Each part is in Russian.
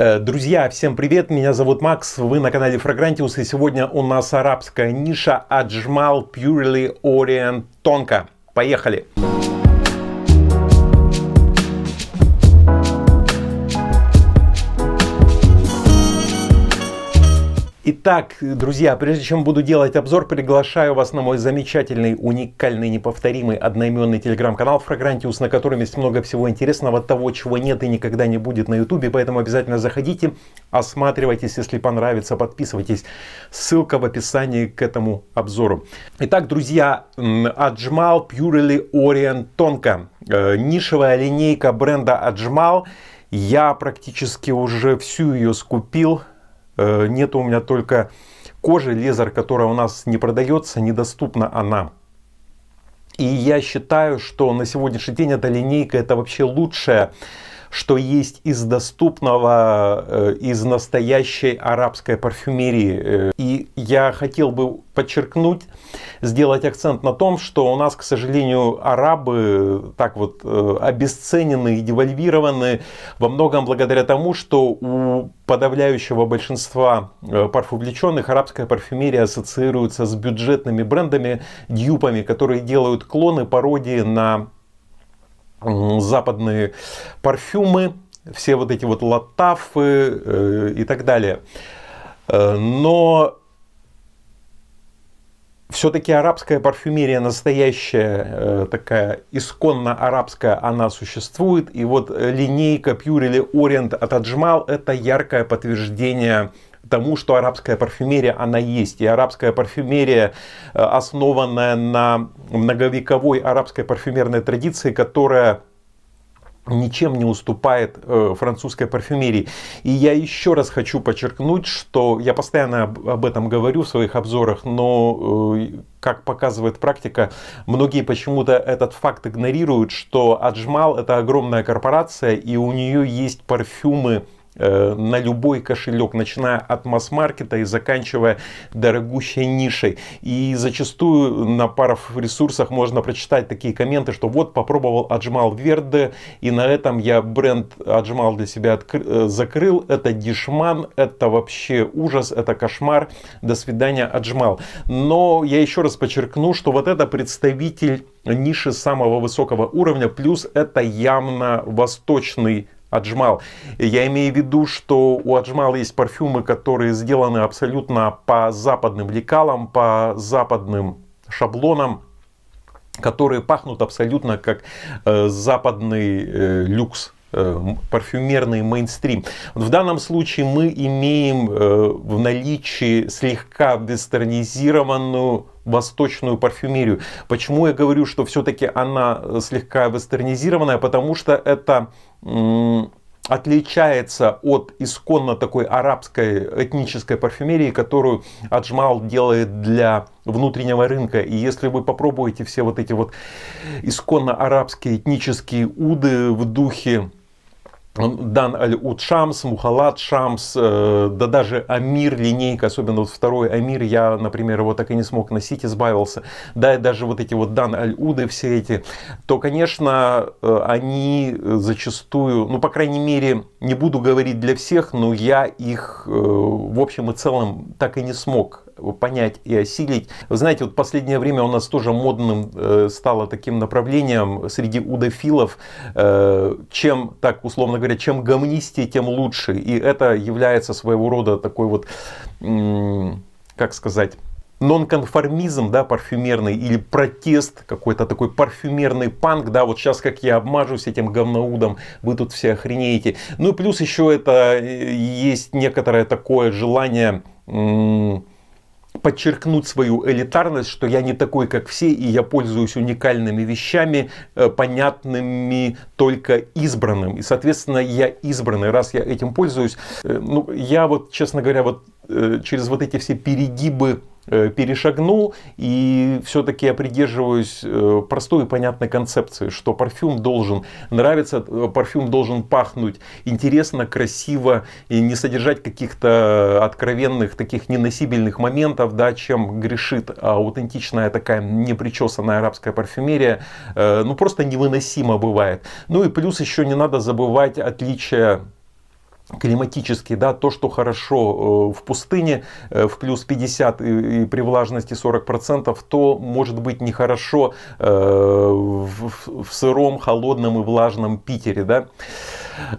Э, друзья, всем привет, меня зовут Макс, вы на канале Фрагрантиус, и сегодня у нас арабская ниша Аджмал Purely Orient Тонко. Поехали! Поехали! Итак, друзья, прежде чем буду делать обзор, приглашаю вас на мой замечательный, уникальный, неповторимый одноименный телеграм-канал Фрагрантиус, на котором есть много всего интересного, того, чего нет и никогда не будет на ютубе, поэтому обязательно заходите, осматривайтесь, если понравится, подписывайтесь. Ссылка в описании к этому обзору. Итак, друзья, Аджмал Purely Orient Tonka, нишевая линейка бренда Аджмал. Я практически уже всю ее скупил, Э, Нет у меня только кожи, лезер, которая у нас не продается, недоступна она. И я считаю, что на сегодняшний день эта линейка это вообще лучшая что есть из доступного, э, из настоящей арабской парфюмерии. Э, и я хотел бы подчеркнуть, сделать акцент на том, что у нас, к сожалению, арабы так вот э, обесценены и девальвированы во многом благодаря тому, что у подавляющего большинства парфюмлеченных арабская парфюмерия ассоциируется с бюджетными брендами, дюпами, которые делают клоны, пародии на западные парфюмы, все вот эти вот латафы э, и так далее. Э, но все-таки арабская парфюмерия настоящая, э, такая исконно арабская, она существует. И вот линейка Pure или Orient от Аджмал – это яркое подтверждение тому, что арабская парфюмерия, она есть. И арабская парфюмерия, э, основанная на многовековой арабской парфюмерной традиции, которая ничем не уступает э, французской парфюмерии. И я еще раз хочу подчеркнуть, что я постоянно об, этом говорю в своих обзорах, но э, как показывает практика, многие почему-то этот факт игнорируют, что Аджмал это огромная корпорация и у нее есть парфюмы Э, на любой кошелек, начиная от масс-маркета и заканчивая дорогущей нишей. И зачастую на паров ресурсах можно прочитать такие комменты, что вот попробовал отжимал Верде, и на этом я бренд отжимал для себя откры- э, закрыл. Это дешман, это вообще ужас, это кошмар. До свидания, отжимал. Но я еще раз подчеркну, что вот это представитель ниши самого высокого уровня, плюс это явно восточный Аджмал. Я имею в виду, что у Аджмала есть парфюмы, которые сделаны абсолютно по западным лекалам, по западным шаблонам, которые пахнут абсолютно как э, западный э, люкс. Э, парфюмерный мейнстрим. В данном случае мы имеем э, в наличии слегка вестернизированную восточную парфюмерию. Почему я говорю, что все-таки она э, слегка вестернизированная? Потому что это отличается от исконно такой арабской этнической парфюмерии, которую Аджмал делает для внутреннего рынка. И если вы попробуете все вот эти вот исконно арабские этнические уды в духе Дан Аль-Уд Шамс, Мухалат Шамс, э, да даже Амир линейка, особенно вот второй Амир, я, например, его так и не смог носить, избавился. Да, и даже вот эти вот Дан Аль-Уды все эти, то, конечно, э, они зачастую, ну, по крайней мере, не буду говорить для всех, но я их э, в общем и целом так и не смог понять и осилить. Вы знаете, вот последнее время у нас тоже модным э, стало таким направлением среди удофилов, э, чем, так условно говоря, чем гомнистее, тем лучше. И это является своего рода такой вот, как сказать, нонконформизм, да, парфюмерный, или протест, какой-то такой парфюмерный панк, да, вот сейчас как я обмажусь этим говноудом, вы тут все охренеете. Ну и плюс еще это э, есть некоторое такое желание подчеркнуть свою элитарность, что я не такой, как все, и я пользуюсь уникальными вещами, э, понятными только избранным. И, соответственно, я избранный, раз я этим пользуюсь. Э, ну, я вот, честно говоря, вот э, через вот эти все перегибы Э, перешагнул и все-таки я придерживаюсь э, простой и понятной концепции, что парфюм должен нравиться, э, парфюм должен пахнуть интересно, красиво и не содержать каких-то откровенных таких неносибельных моментов, да, чем грешит аутентичная такая непричесанная арабская парфюмерия, ну просто невыносимо бывает. Ну и плюс еще не надо забывать отличие климатический, да, то, что хорошо э, в пустыне э, в плюс 50 и при влажности 40%, то может быть нехорошо э, в сыром, холодном и влажном Питере, да.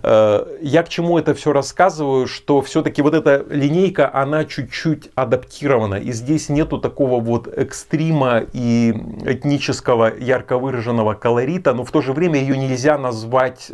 Я к чему это все рассказываю, что все-таки вот эта линейка, она чуть-чуть адаптирована, и здесь нету такого вот экстрима и этнического ярко выраженного колорита, но в то же время ее нельзя назвать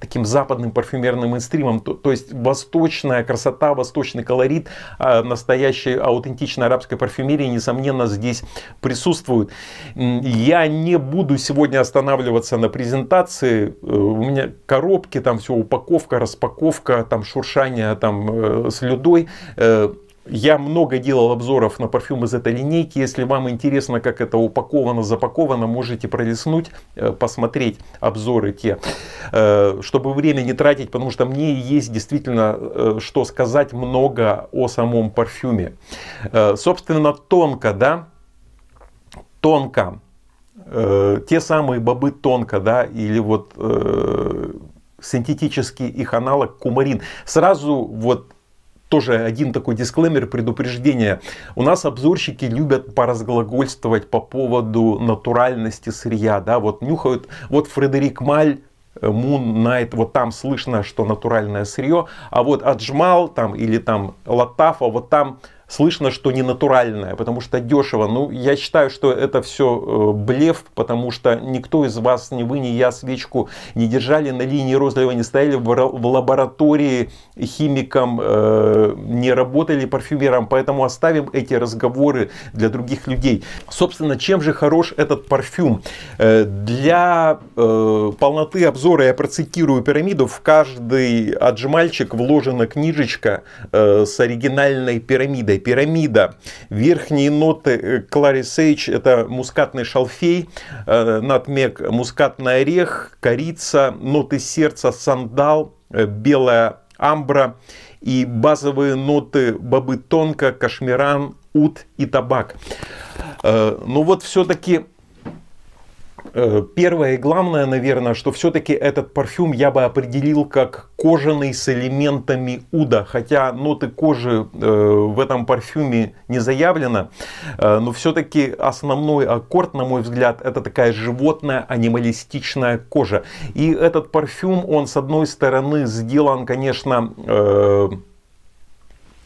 таким западным парфюмерным экстримом, вам, то, то есть восточная красота, восточный колорит, а, настоящая аутентичная арабская парфюмерия, несомненно, здесь присутствует. Я не буду сегодня останавливаться на презентации, э, у меня коробки, там все упаковка, распаковка, там шуршание там, э, с людой. Э, я много делал обзоров на парфюм из этой линейки. Если вам интересно, как это упаковано, запаковано, можете пролистнуть, э, посмотреть обзоры те, э, чтобы время не тратить, потому что мне есть действительно э, что сказать много о самом парфюме. Собственно, тонко, да, тонко. Те самые бобы тонко, да, или вот синтетический их аналог кумарин. Сразу вот тоже один такой дисклеймер, предупреждение. У нас обзорщики любят поразглагольствовать по поводу натуральности сырья. Да? Вот нюхают, вот Фредерик Маль э, Moon Knight, вот там слышно, что натуральное сырье, а вот отжмал там или там Латафа, вот там слышно, что не ненатуральное, потому что дешево. Ну, я считаю, что это все э, блеф, потому что никто из вас, ни вы, ни я свечку не держали на линии розлива, не стояли в лаборатории химиком, э, не работали парфюмером, поэтому оставим эти разговоры для других людей. Собственно, чем же хорош этот парфюм? Э, для полноты обзора я процитирую пирамиду. В каждый отжимальчик вложена книжечка с оригинальной пирамидой пирамида. Верхние ноты э, Клари Сейдж – это мускатный шалфей, э, натмек, мускатный орех, корица, ноты сердца, сандал, э, белая амбра и базовые ноты бобы тонко, кашмиран, ут и табак. Но ну вот все-таки Э, первое и главное, наверное, что все-таки этот парфюм я бы определил как кожаный с элементами уда. Хотя ноты кожи э, в этом парфюме не заявлено, э, но все-таки основной аккорд, на мой взгляд, это такая животная анималистичная кожа. И этот парфюм, он с одной стороны сделан, конечно,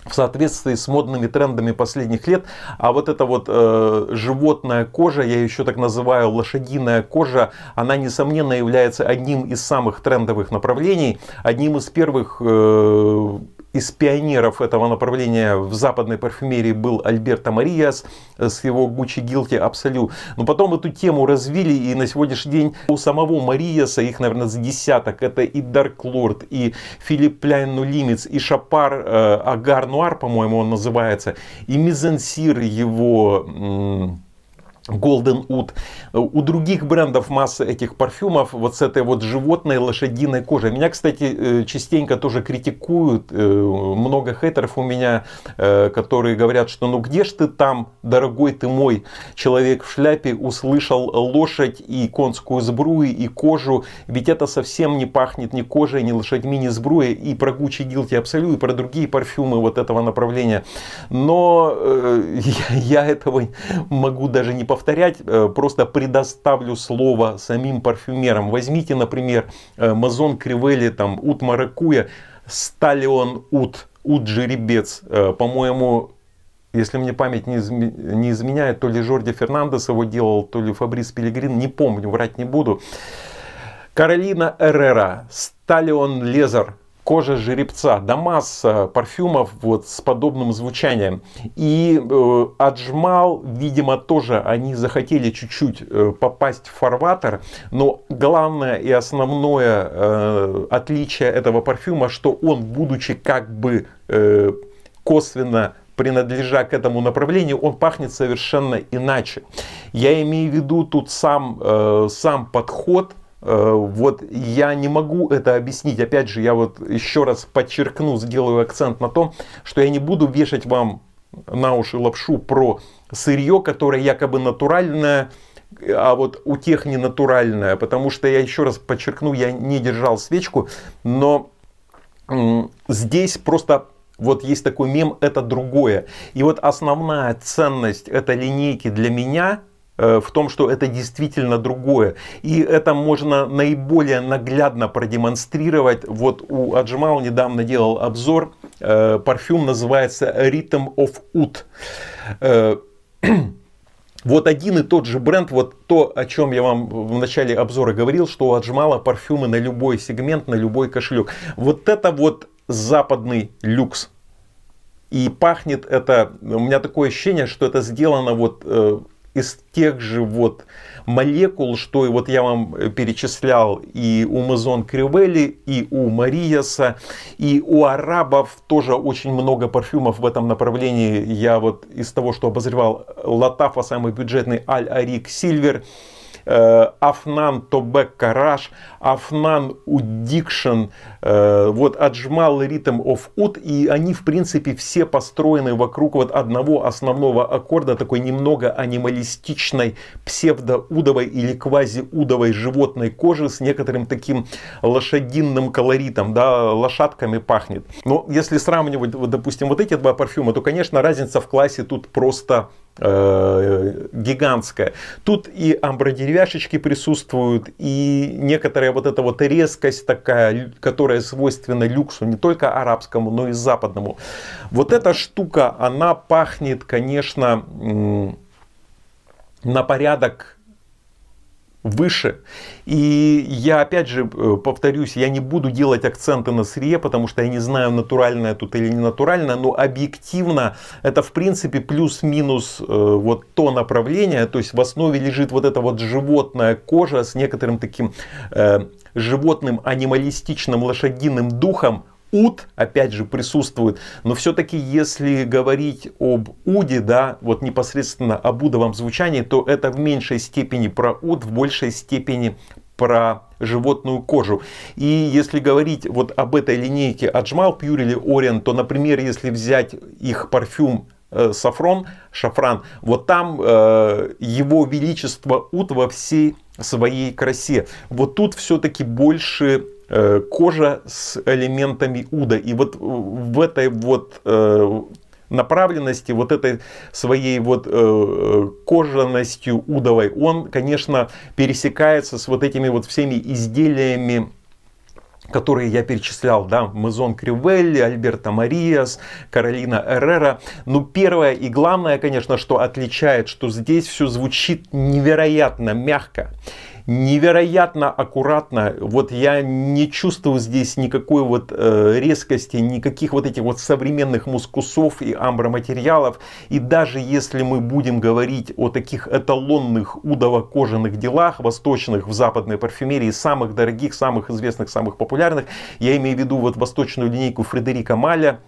в соответствии с модными трендами последних лет. А вот эта вот э, животная кожа, я еще так называю лошадиная кожа, она несомненно является одним из самых трендовых направлений, одним из первых э, из пионеров этого направления в западной парфюмерии был Альберто Мариас с его Gucci Guilty Absolu. Но потом эту тему развили и на сегодняшний день у самого Мариаса их, наверное, с десяток. Это и Dark Lord, и Филипп Пляйн Нулимец, и Шапар э, Агар Нуар, по-моему, он называется, и Мизансир его... М- Golden Oud. У других брендов масса этих парфюмов вот с этой вот животной лошадиной кожей. Меня, кстати, э, частенько тоже критикуют. Э, много хейтеров у меня, э, которые говорят, что ну где ж ты там, дорогой ты мой, человек в шляпе услышал лошадь и конскую сбрую и кожу. Ведь это совсем не пахнет ни кожей, ни лошадьми, ни сбруей. И про Gucci Guilty Absolute, и про другие парфюмы вот этого направления. Но я, я этого могу даже не повторить повторять, э, просто предоставлю слово самим парфюмерам. Возьмите, например, Мазон э, Кривели, там, Ут Маракуя, Сталион Ут, Ут Жеребец, э, по-моему, если мне память не, изменяет, то ли Жорди Фернандес его делал, то ли Фабрис Пелегрин, не помню, врать не буду. Каролина Эррера, Сталион Лезар кожа жеребца, да масса парфюмов вот с подобным звучанием. И э, отжмал, видимо, тоже они захотели чуть-чуть э, попасть в фарватер, но главное и основное э, отличие этого парфюма, что он, будучи как бы э, косвенно принадлежа к этому направлению, он пахнет совершенно иначе. Я имею в виду тут сам, э, сам подход – Э, вот я не могу это объяснить. Опять же, я вот еще раз подчеркну, сделаю акцент на том, что я не буду вешать вам на уши лапшу про сырье, которое якобы натуральное, а вот у тех не натуральное. Потому что я еще раз подчеркну, я не держал свечку, но здесь просто вот есть такой мем, это другое. И вот основная ценность этой линейки для меня – Э, в том, что это действительно другое. И это можно наиболее наглядно продемонстрировать. Вот у Аджмал недавно делал обзор. Э, парфюм называется Rhythm of Oud. Вот один и тот же бренд, вот то, о чем я вам в начале обзора говорил, что у Аджмала парфюмы на любой сегмент, на любой кошелек. Вот это вот западный люкс. И пахнет это, у меня такое ощущение, что это сделано вот э, из тех же вот молекул, что и вот я вам э, перечислял и у Мазон Кривели, и у Мариаса, и у арабов тоже очень много парфюмов в этом направлении. Я вот из того, что обозревал Латафа, самый бюджетный Аль-Арик Сильвер, Э, Афнан Тобек Караш, Афнан Удикшн, э, вот Аджмал Ритм оф Ут, и они, в принципе, все построены вокруг вот одного основного аккорда, такой немного анималистичной псевдоудовой или квазиудовой животной кожи с некоторым таким лошадиным колоритом, да, лошадками пахнет. Но если сравнивать, вот, допустим, вот эти два парфюма, то, конечно, разница в классе тут просто Э, гигантская. Тут и амбродеревяшечки присутствуют, и некоторая вот эта вот резкость такая, которая свойственна люксу не только арабскому, но и западному. Вот эта штука, она пахнет, конечно, на порядок выше. И я опять же э, повторюсь, я не буду делать акценты на сырье, потому что я не знаю, натуральное тут или не натуральное, но объективно это в принципе плюс-минус э, вот то направление, то есть в основе лежит вот эта вот животная кожа с некоторым таким э, животным анималистичным лошадиным духом, ут опять же, присутствует. Но все-таки, если говорить об Уде, да, вот непосредственно об удовом звучании, то это в меньшей степени про Уд, в большей степени про животную кожу. И если говорить вот об этой линейке Аджмал Pure или Orient, то, например, если взять их парфюм э, Сафрон, Шафран, вот там э, его величество Ут во всей своей красе. Вот тут все-таки больше Э, кожа с элементами уда. И вот в этой вот э, направленности, вот этой своей вот э, кожаностью удовой, он, конечно, пересекается с вот этими вот всеми изделиями которые я перечислял, да, Мезон Кривелли, Альберто Мариас, Каролина Эррера. но ну, первое и главное, конечно, что отличает, что здесь все звучит невероятно мягко невероятно аккуратно. Вот я не чувствую здесь никакой вот э, резкости, никаких вот этих вот современных мускусов и амброматериалов. И даже если мы будем говорить о таких эталонных удово-кожаных делах, восточных в западной парфюмерии, самых дорогих, самых известных, самых популярных, я имею в виду вот восточную линейку Фредерика Маля,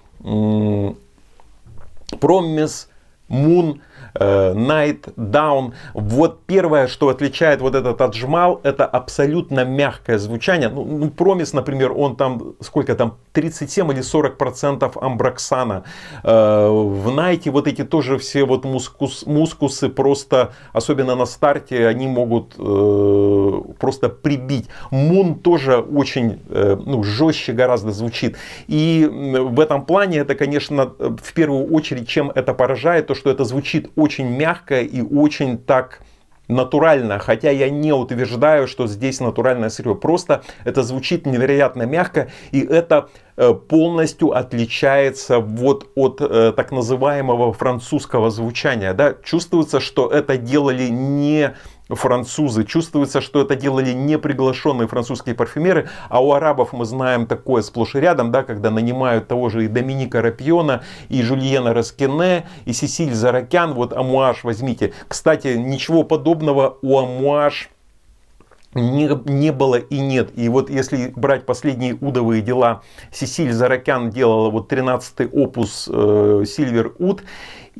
Промис, Мун, Э, Night Down. Вот первое, что отличает вот этот отжмал, это абсолютно мягкое звучание. Ну, ну, Промис, например, он там, сколько там, 37 или 40 процентов Амброксана. Э, в Найте вот эти тоже все вот мускус, мускусы просто, особенно на старте, они могут э, просто прибить. Мун тоже очень э, ну, жестче гораздо звучит. И в этом плане это, конечно, в первую очередь, чем это поражает, то, что это звучит очень мягко и очень так натурально, хотя я не утверждаю, что здесь натуральное сырье. Просто это звучит невероятно мягко, и это э, полностью отличается вот от э, так называемого французского звучания. Да? Чувствуется, что это делали не французы. Чувствуется, что это делали не приглашенные французские парфюмеры, а у арабов мы знаем такое сплошь и рядом, да, когда нанимают того же и Доминика Рапиона и Жульена Раскене, и Сесиль Заракян, вот Амуаш возьмите. Кстати, ничего подобного у Амуаш не, не было и нет. И вот если брать последние удовые дела, Сесиль Заракян делала вот 13-й опус э, Silver Ud,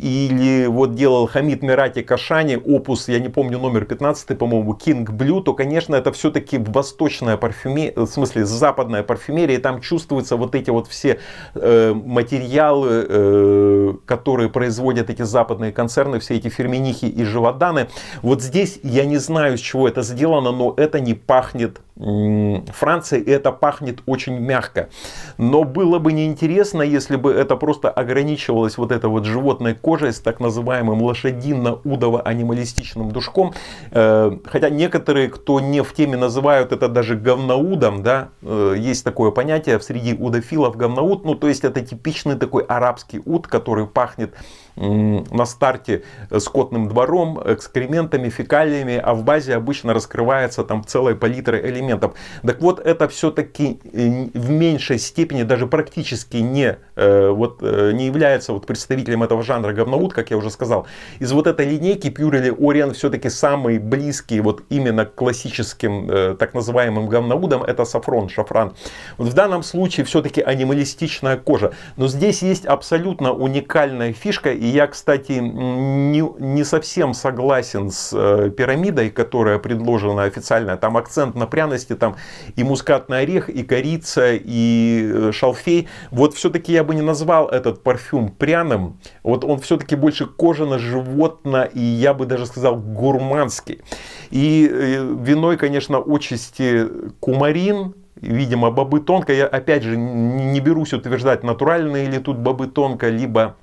или вот делал Хамид Мирати Кашани, опус, я не помню, номер 15, по-моему, King Blue, то, конечно, это все-таки восточная парфюмерия, э, в смысле, западная парфюмерия, и там чувствуются вот эти вот все э, материалы, э, которые производят эти западные концерны, все эти ферменихи и живоданы. Вот здесь я не знаю, с чего это сделано, но это не пахнет Франции это пахнет очень мягко. Но было бы неинтересно, если бы это просто ограничивалось вот этой вот животной кожей с так называемым лошадинно удово анималистичным душком. Э, хотя некоторые, кто не в теме, называют это даже говноудом. Да? Э, есть такое понятие в среди удофилов говноуд. Ну, то есть это типичный такой арабский уд, который пахнет на старте э, скотным двором, экскрементами, фекалиями, а в базе обычно раскрывается там целая палитра элементов. Так вот, это все-таки э, в меньшей степени, даже практически не, э, вот, не является вот представителем этого жанра говноут, как я уже сказал. Из вот этой линейки Pure или Orient все-таки самые близкие вот именно к классическим так называемым говноудам это сафрон, шафран. Вот в данном случае все-таки анималистичная кожа. Но здесь есть абсолютно уникальная фишка и я, кстати, не, не совсем согласен с э, пирамидой, которая предложена официально. Там акцент на пряности, там и мускатный орех, и корица, и э, шалфей. Вот все-таки я бы не назвал этот парфюм пряным. Вот он все-таки больше кожано-животно, и я бы даже сказал гурманский. И э, виной, конечно, отчасти кумарин, видимо, бобы тонко. Я опять же не берусь утверждать, натуральные ли тут бобы тонко, либо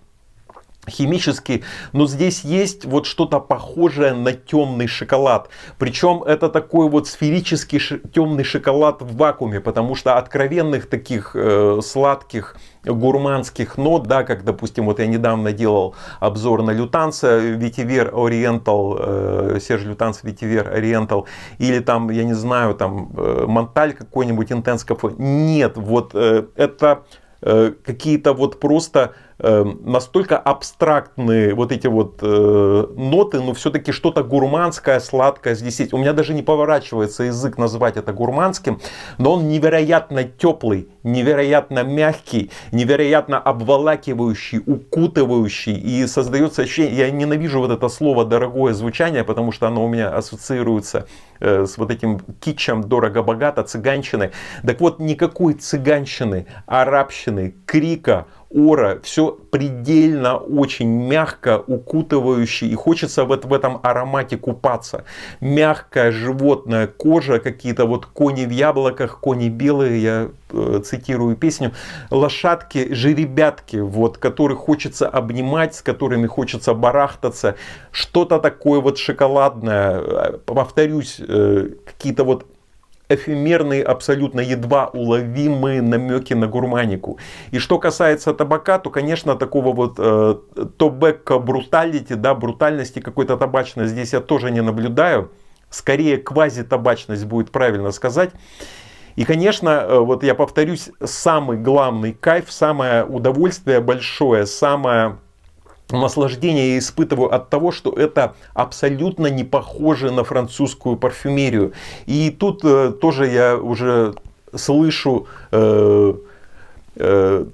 химический, но здесь есть вот что-то похожее на темный шоколад. Причем это такой вот сферический ши- темный шоколад в вакууме, потому что откровенных таких э, сладких гурманских нот, да, как, допустим, вот я недавно делал обзор на лютанца, Витивер Ориентал, э, Серж Лютанс Витивер Ориентал, или там, я не знаю, там э, Монталь какой-нибудь, Интенс Кафе. Нет, вот э, это э, какие-то вот просто Эм, настолько абстрактные вот эти вот э, ноты, но ну, все-таки что-то гурманское, сладкое здесь есть. У меня даже не поворачивается язык назвать это гурманским, но он невероятно теплый, невероятно мягкий, невероятно обволакивающий, укутывающий. И создается ощущение, я ненавижу вот это слово «дорогое звучание», потому что оно у меня ассоциируется э, с вот этим китчем дорого-богато, цыганщины. Так вот, никакой цыганщины, арабщины, крика, ора, все предельно очень мягко, укутывающе, и хочется вот в этом аромате купаться. Мягкая животная кожа, какие-то вот кони в яблоках, кони белые, я э, цитирую песню, лошадки, жеребятки, вот, которых хочется обнимать, с которыми хочется барахтаться, что-то такое вот шоколадное, э, повторюсь, э, какие-то вот эфемерные, абсолютно едва уловимые намеки на гурманику. И что касается табака, то, конечно, такого вот э, тобека бруталити, да, брутальности какой-то табачной здесь я тоже не наблюдаю. Скорее квази-табачность будет правильно сказать. И, конечно, э, вот я повторюсь, самый главный кайф, самое удовольствие большое, самое наслаждение я испытываю от того, что это абсолютно не похоже на французскую парфюмерию. И тут э, тоже я уже слышу э, э,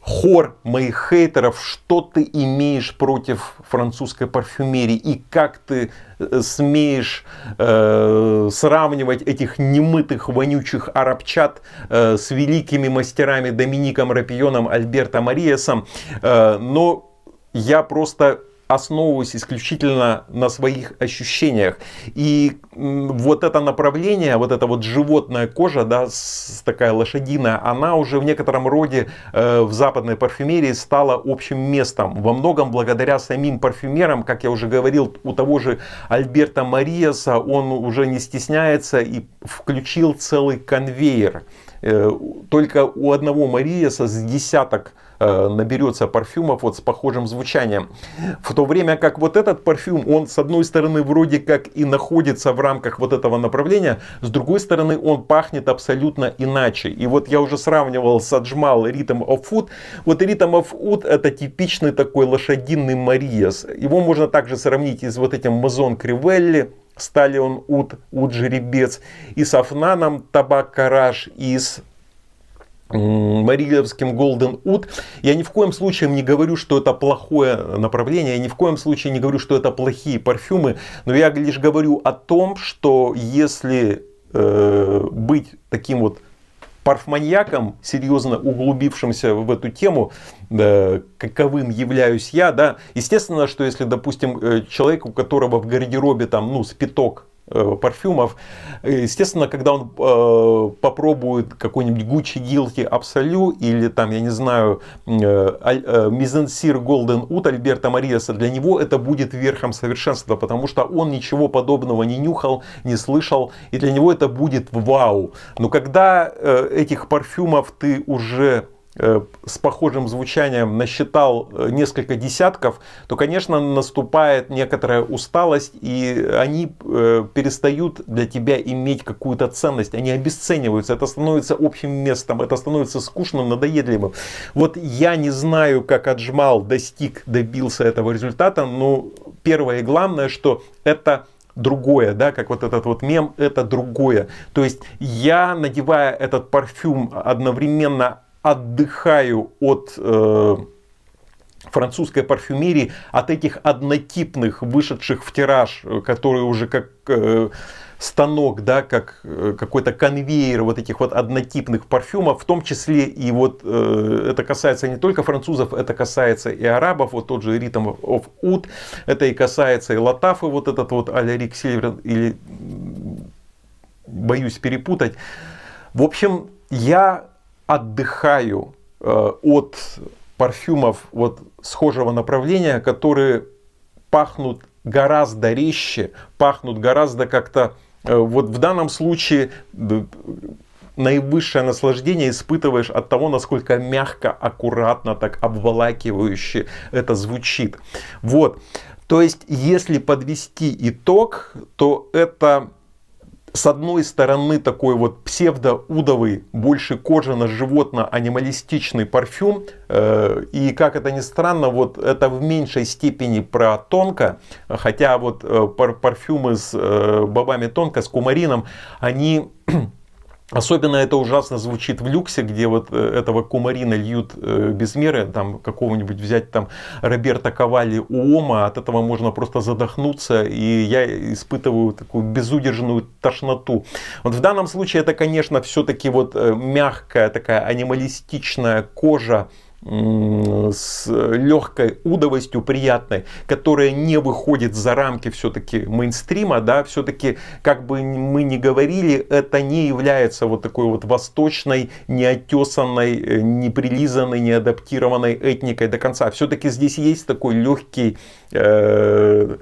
хор моих хейтеров, что ты имеешь против французской парфюмерии и как ты э, смеешь э, сравнивать этих немытых, вонючих арабчат э, с великими мастерами Домиником Рапионом, Альберто Мариесом. Э, но я просто основываюсь исключительно на своих ощущениях. И вот это направление, вот эта вот животная кожа, да, с, такая лошадиная, она уже в некотором роде э, в западной парфюмерии стала общим местом. Во многом благодаря самим парфюмерам, как я уже говорил, у того же Альберта Мариаса, он уже не стесняется и включил целый конвейер. Э, только у одного Мариаса с десяток э, Э, наберется парфюмов вот с похожим звучанием. В то время как вот этот парфюм, он с одной стороны вроде как и находится в рамках вот этого направления, с другой стороны он пахнет абсолютно иначе. И вот я уже сравнивал с Аджмал Rhythm of Food. Вот Rhythm of Food это типичный такой лошадиный Мариес. Его можно также сравнить и с вот этим Мазон Кривелли, Сталион Ут, Ут Жеребец, и с Афнаном Табак Караш, и с Марилевским Golden Oud. Я ни в коем случае не говорю, что это плохое направление, я ни в коем случае не говорю, что это плохие парфюмы, но я лишь говорю о том, что если э, быть таким вот парфманьяком, серьезно углубившимся в эту тему, э, каковым являюсь я, да, естественно, что если, допустим, э, человек, у которого в гардеробе там, ну, спиток Э, парфюмов. Естественно, когда он э, попробует какой-нибудь Gucci Guilty Absolu или там, я не знаю, э, э, Мизенсир Golden Ут Альберта Мариеса, для него это будет верхом совершенства, потому что он ничего подобного не нюхал, не слышал, и для него это будет вау. Но когда э, этих парфюмов ты уже Э, с похожим звучанием насчитал э, несколько десятков, то, конечно, наступает некоторая усталость, и они э, перестают для тебя иметь какую-то ценность, они обесцениваются, это становится общим местом, это становится скучным, надоедливым. Вот я не знаю, как отжмал, достиг, добился этого результата, но первое и главное, что это другое, да, как вот этот вот мем, это другое. То есть я, надевая этот парфюм, одновременно отдыхаю от э, французской парфюмерии, от этих однотипных, вышедших в тираж, э, которые уже как э, станок, да, как э, какой-то конвейер вот этих вот однотипных парфюмов, в том числе и вот э, это касается не только французов, это касается и арабов, вот тот же ритм of Oud, это и касается и Латафы, вот этот вот Алярик Сильвер, или боюсь перепутать. В общем, я отдыхаю э, от парфюмов вот схожего направления, которые пахнут гораздо резче, пахнут гораздо как-то... Э, вот в данном случае наивысшее наслаждение испытываешь от того, насколько мягко, аккуратно, так обволакивающе это звучит. Вот. То есть, если подвести итог, то это с одной стороны такой вот псевдоудовый, больше кожано-животно-анималистичный парфюм. Э, и как это ни странно, вот это в меньшей степени про тонко, хотя вот э, парфюмы с э, бобами тонко, с кумарином, они Особенно это ужасно звучит в люксе, где вот э, этого кумарина льют э, без меры, там какого-нибудь взять там Роберта Ковали Уома, от этого можно просто задохнуться, и я испытываю такую безудержную тошноту. Вот в данном случае это, конечно, все-таки вот э, мягкая такая анималистичная кожа, с легкой удовостью, приятной, которая не выходит за рамки все-таки мейнстрима, да, все-таки, как бы мы ни говорили, это не является вот такой вот восточной, неотесанной, э, неприлизанной, неадаптированной этникой до конца. Все-таки здесь есть такой легкий э,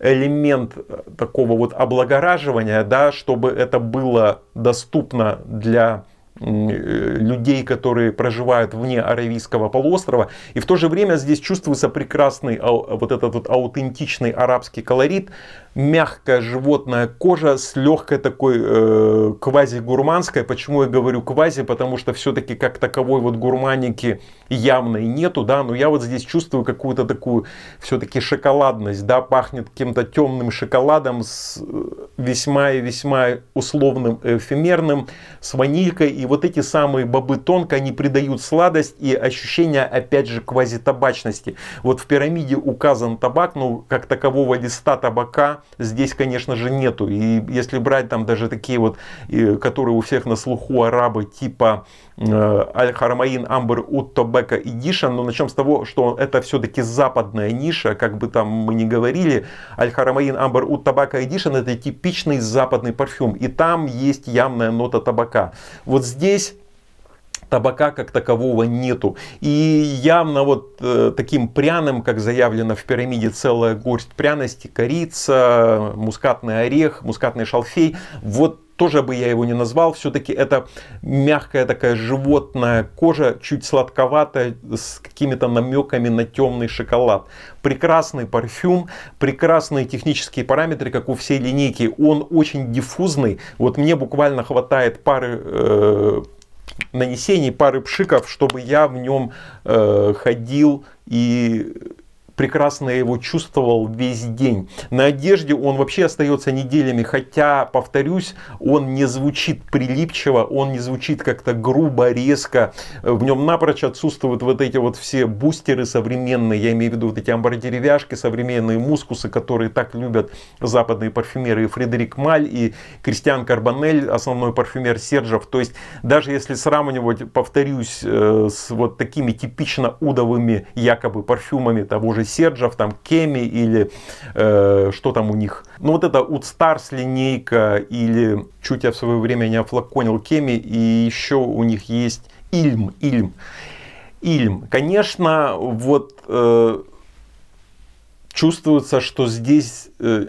элемент такого вот облагораживания, да, чтобы это было доступно для Э, людей, которые проживают вне Аравийского полуострова. И в то же время здесь чувствуется прекрасный вот этот вот аутентичный арабский колорит, мягкая животная кожа с легкой такой э, квази-гурманской. Почему я говорю квази? Потому что все-таки как таковой вот гурманики явной нету, да, но я вот здесь чувствую какую-то такую все-таки шоколадность, да, пахнет каким-то темным шоколадом с э, весьма и весьма условным эфемерным, с ванилькой и вот эти самые бобы тонко, они придают сладость и ощущение, опять же, квазитабачности. Вот в пирамиде указан табак, но ну, как такового листа табака здесь, конечно же, нету. И если брать там даже такие вот, которые у всех на слуху арабы, типа э, Аль-Хармаин, Амбер, Ут, Тобека и Дишан, но начнем с того, что это все-таки западная ниша, как бы там мы ни говорили, Аль-Харамаин, Амбер, Ут, Табака и Дишан это типичный западный парфюм, и там есть явная нота табака. Вот здесь здесь табака как такового нету. И явно вот э, таким пряным, как заявлено в пирамиде, целая горсть пряности, корица, мускатный орех, мускатный шалфей. Вот тоже бы я его не назвал. Все-таки это мягкая такая животная кожа, чуть сладковатая, с какими-то намеками на темный шоколад. Прекрасный парфюм, прекрасные технические параметры, как у всей линейки. Он очень диффузный. Вот мне буквально хватает пары э, нанесений, пары пшиков, чтобы я в нем э, ходил и прекрасно его чувствовал весь день. На одежде он вообще остается неделями, хотя, повторюсь, он не звучит прилипчиво, он не звучит как-то грубо, резко. В нем напрочь отсутствуют вот эти вот все бустеры современные, я имею в виду вот эти амбродеревяшки, современные мускусы, которые так любят западные парфюмеры и Фредерик Маль, и Кристиан Карбонель, основной парфюмер Серджев. То есть, даже если сравнивать, повторюсь, э, с вот такими типично удовыми якобы парфюмами того же Серджев, там Кеми или э, что там у них. Ну вот это Удстарс линейка или чуть я в свое время не офлаконил Кеми и еще у них есть Ильм, Ильм. Ильм. Конечно, вот э, чувствуется, что здесь э,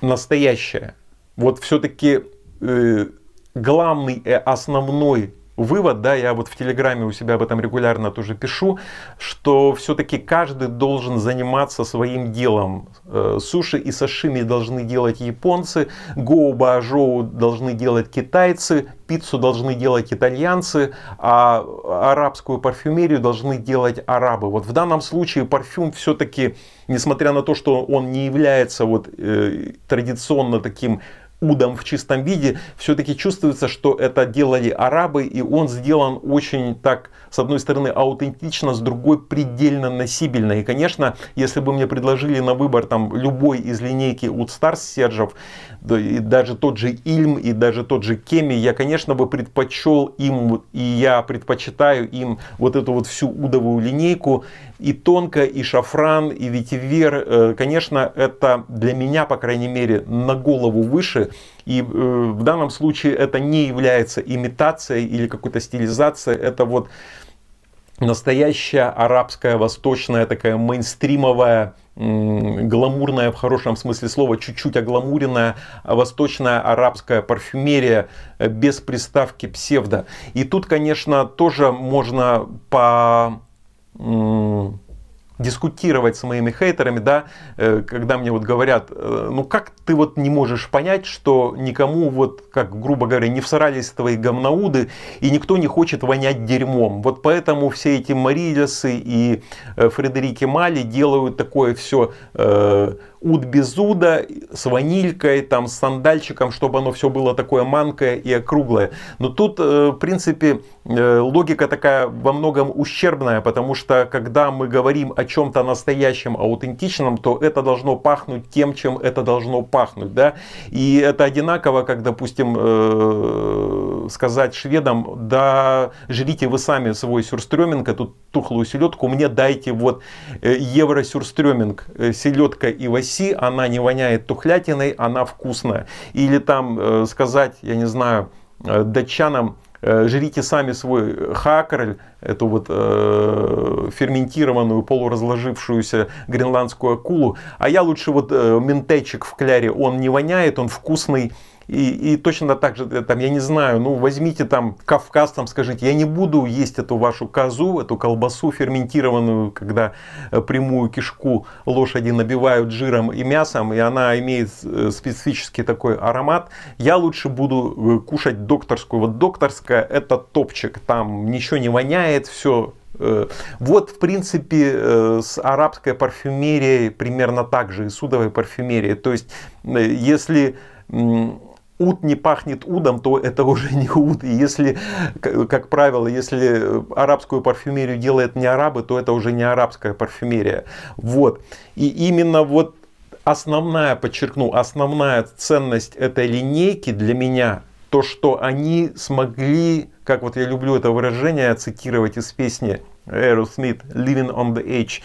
настоящее. Вот все-таки э, главный, э, основной вывод, да, я вот в Телеграме у себя об этом регулярно тоже пишу, что все-таки каждый должен заниматься своим делом. Э, суши и сашими должны делать японцы, гоу жоу должны делать китайцы, пиццу должны делать итальянцы, а арабскую парфюмерию должны делать арабы. Вот в данном случае парфюм все-таки, несмотря на то, что он не является вот э, традиционно таким удом в чистом виде, все-таки чувствуется, что это делали арабы, и он сделан очень так, с одной стороны, аутентично, с другой предельно носибельно. И, конечно, если бы мне предложили на выбор там любой из линейки Woodstars Сержев, да, и даже тот же Ильм, и даже тот же Кеми, я, конечно, бы предпочел им, и я предпочитаю им вот эту вот всю удовую линейку, и тонко, и шафран, и ветивер. Э, конечно, это для меня, по крайней мере, на голову выше. И э, в данном случае это не является имитацией или какой-то стилизацией. Это вот настоящая арабская, восточная, такая мейнстримовая, гламурная, в хорошем смысле слова, чуть-чуть огламуренная а восточная арабская парфюмерия э, без приставки псевдо. И тут, конечно, тоже можно по дискутировать с моими хейтерами, да, э, когда мне вот говорят, э, ну как ты вот не можешь понять, что никому вот, как грубо говоря, не всрались твои гомнауды, и никто не хочет вонять дерьмом. Вот поэтому все эти Марилесы и э, Фредерики Мали делают такое все э, ут безуда с ванилькой, там, с сандальчиком, чтобы оно все было такое манкое и округлое. Но тут, э, в принципе, э, логика такая во многом ущербная, потому что когда мы говорим о чем-то настоящем, аутентичном, то это должно пахнуть тем, чем это должно пахнуть. Да? И это одинаково, как, допустим, э, сказать шведам, да, жрите вы сами свой сюрстрёминг, эту тухлую селедку, мне дайте вот евро сюрстрёминг, селедка и василь Руси, она не воняет тухлятиной, она вкусная. Или там э, сказать, я не знаю, э, датчанам, э, жрите сами свой хакрель, эту вот э, ферментированную, полуразложившуюся гренландскую акулу, а я лучше вот э, ментечек в кляре, он не воняет, он вкусный, и, и точно так же, э, там, я не знаю, ну возьмите там Кавказ, там скажите, я не буду есть эту вашу козу, эту колбасу ферментированную, когда э, прямую кишку лошади набивают жиром и мясом, и она имеет э, специфический такой аромат. Я лучше буду кушать докторскую. Вот докторская это топчик, там ничего не воняет, все вот, в принципе, с арабской парфюмерией примерно так же, и судовой парфюмерией. То есть, если Уд не пахнет удом, то это уже не уд. И если, как правило, если арабскую парфюмерию делают не арабы, то это уже не арабская парфюмерия. Вот. И именно вот основная, подчеркну, основная ценность этой линейки для меня то, что они смогли, как вот я люблю это выражение цитировать из песни Aerosmith «Living on the Edge»,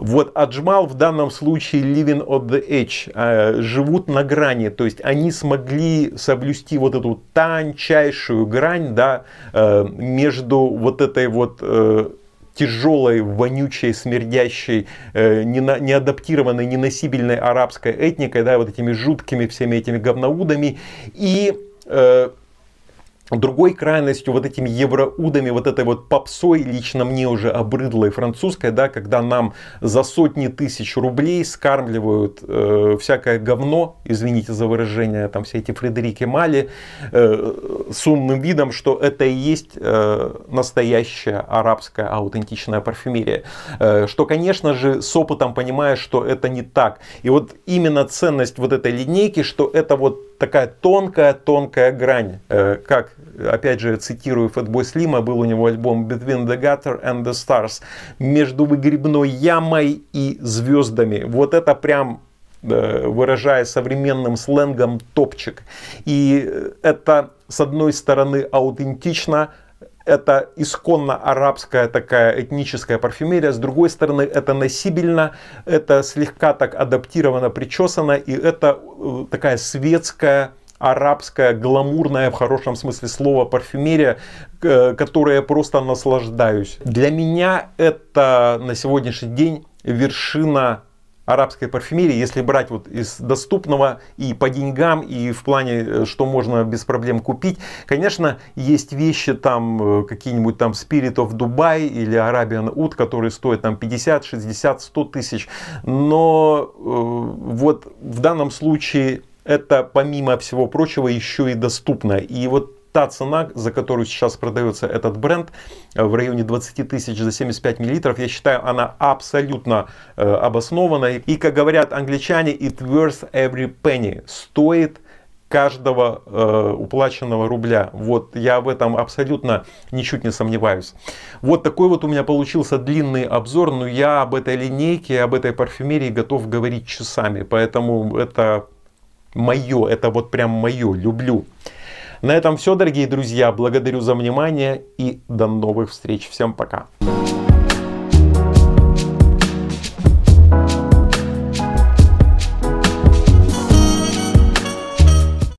вот Аджмал в данном случае living on the edge, а, живут на грани, то есть они смогли соблюсти вот эту тончайшую грань, да, э, между вот этой вот э, тяжелой, вонючей, смердящей, э, адаптированной, неносибельной арабской этникой, да, вот этими жуткими всеми этими говноудами и э, Другой крайностью, вот этими евроудами, вот этой вот попсой, лично мне уже обрыдлой французской, да, когда нам за сотни тысяч рублей скармливают э, всякое говно, извините за выражение, там все эти Фредерики Мали, э, с умным видом, что это и есть э, настоящая арабская аутентичная парфюмерия. Э, что, конечно же, с опытом понимаешь, что это не так. И вот именно ценность вот этой линейки, что это вот такая тонкая-тонкая грань. Э, как, опять же, цитирую Фэтбой Слима, был у него альбом Between the Gutter and the Stars. Между выгребной ямой и звездами. Вот это прям э, выражая современным сленгом, топчик. И э, это, с одной стороны, аутентично, это исконно арабская такая этническая парфюмерия, с другой стороны это носибельно, это слегка так адаптировано, причесано, и это э, такая светская арабская, гламурная, в хорошем смысле слова, парфюмерия, э, которой я просто наслаждаюсь. Для меня это на сегодняшний день вершина арабской парфюмерии, если брать вот из доступного и по деньгам, и в плане, э, что можно без проблем купить. Конечно, есть вещи там, э, какие-нибудь там Spirit of Dubai или Arabian Oud, которые стоят там 50, 60, 100 тысяч. Но э, вот в данном случае это, помимо всего прочего, еще и доступно. И вот та цена, за которую сейчас продается этот бренд, э, в районе 20 тысяч за 75 миллилитров, я считаю, она абсолютно э, обоснована. И, как говорят англичане, it worth every penny. Стоит каждого э, уплаченного рубля. Вот я в этом абсолютно ничуть не сомневаюсь. Вот такой вот у меня получился длинный обзор, но я об этой линейке, об этой парфюмерии готов говорить часами, поэтому это мое, это вот прям мое, люблю. На этом все, дорогие друзья. Благодарю за внимание и до новых встреч. Всем пока. Пока.